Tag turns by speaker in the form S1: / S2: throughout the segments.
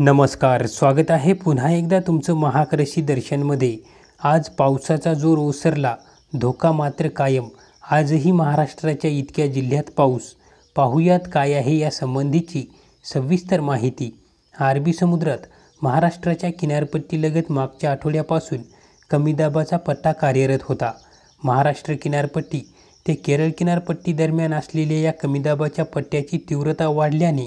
S1: नमस्कार स्वागत आहे पुन्हा एकदा तुमचं महाकृषी दर्शनमध्ये आज पावसाचा जोर ओसरला धोका मात्र कायम आजही महाराष्ट्राच्या इतक्या जिल्ह्यात पाऊस पाहुयात काय आहे या संबंधीची सविस्तर माहिती अरबी समुद्रात महाराष्ट्राच्या किनारपट्टीलगत मागच्या आठवड्यापासून कमी दाबाचा पट्टा कार्यरत होता महाराष्ट्र किनारपट्टी ते केरळ किनारपट्टी दरम्यान असलेल्या या कमी दाबाच्या पट्ट्याची तीव्रता वाढल्याने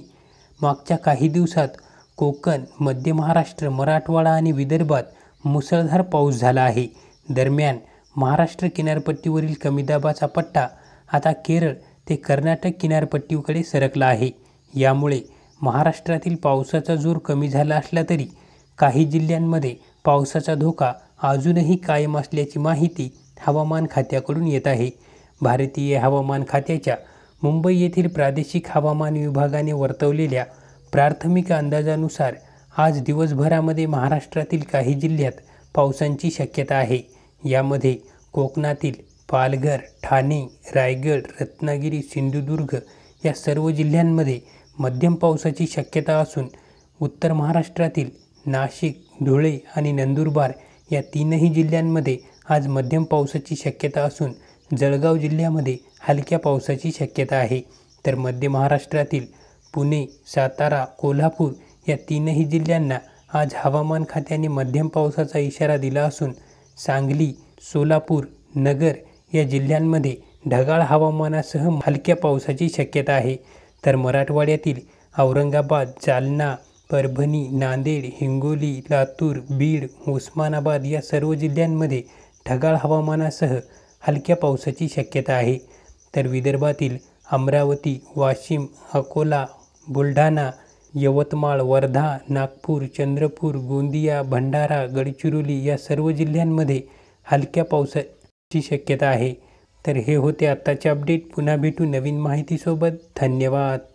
S1: मागच्या काही दिवसात कोकण मध्य महाराष्ट्र मराठवाडा आणि विदर्भात मुसळधार पाऊस झाला आहे दरम्यान महाराष्ट्र किनारपट्टीवरील कमी दाबाचा पट्टा आता केरळ ते कर्नाटक किनारपट्टीकडे सरकला आहे यामुळे महाराष्ट्रातील पावसाचा जोर कमी झाला असला तरी काही जिल्ह्यांमध्ये पावसाचा धोका अजूनही कायम असल्याची माहिती हवामान खात्याकडून येत आहे भारतीय हवामान खात्याच्या मुंबई येथील प्रादेशिक हवामान विभागाने वर्तवलेल्या प्राथमिक अंदाजानुसार आज दिवसभरामध्ये महाराष्ट्रातील काही जिल्ह्यात पावसाची शक्यता आहे यामध्ये कोकणातील पालघर ठाणे रायगड रत्नागिरी सिंधुदुर्ग या सर्व जिल्ह्यांमध्ये मध्यम पावसाची शक्यता असून उत्तर महाराष्ट्रातील नाशिक धुळे आणि नंदुरबार या तीनही जिल्ह्यांमध्ये आज मध्यम पावसाची शक्यता असून जळगाव जिल्ह्यामध्ये हलक्या पावसाची शक्यता आहे तर मध्य महाराष्ट्रातील पुणे सातारा कोल्हापूर या तीनही जिल्ह्यांना आज हवामान खात्याने मध्यम पावसाचा इशारा दिला असून सांगली सोलापूर नगर या जिल्ह्यांमध्ये ढगाळ हवामानासह हलक्या पावसाची शक्यता आहे तर मराठवाड्यातील औरंगाबाद जालना परभणी नांदेड हिंगोली लातूर बीड उस्मानाबाद या सर्व जिल्ह्यांमध्ये ढगाळ हवामानासह हलक्या पावसाची शक्यता आहे तर विदर्भातील अमरावती वाशिम अकोला बुलढाणा यवतमाळ वर्धा नागपूर चंद्रपूर गोंदिया भंडारा गडचिरोली या सर्व जिल्ह्यांमध्ये हलक्या पावसाची शक्यता आहे तर हे होते आत्ताचे अपडेट पुन्हा भेटू नवीन माहितीसोबत धन्यवाद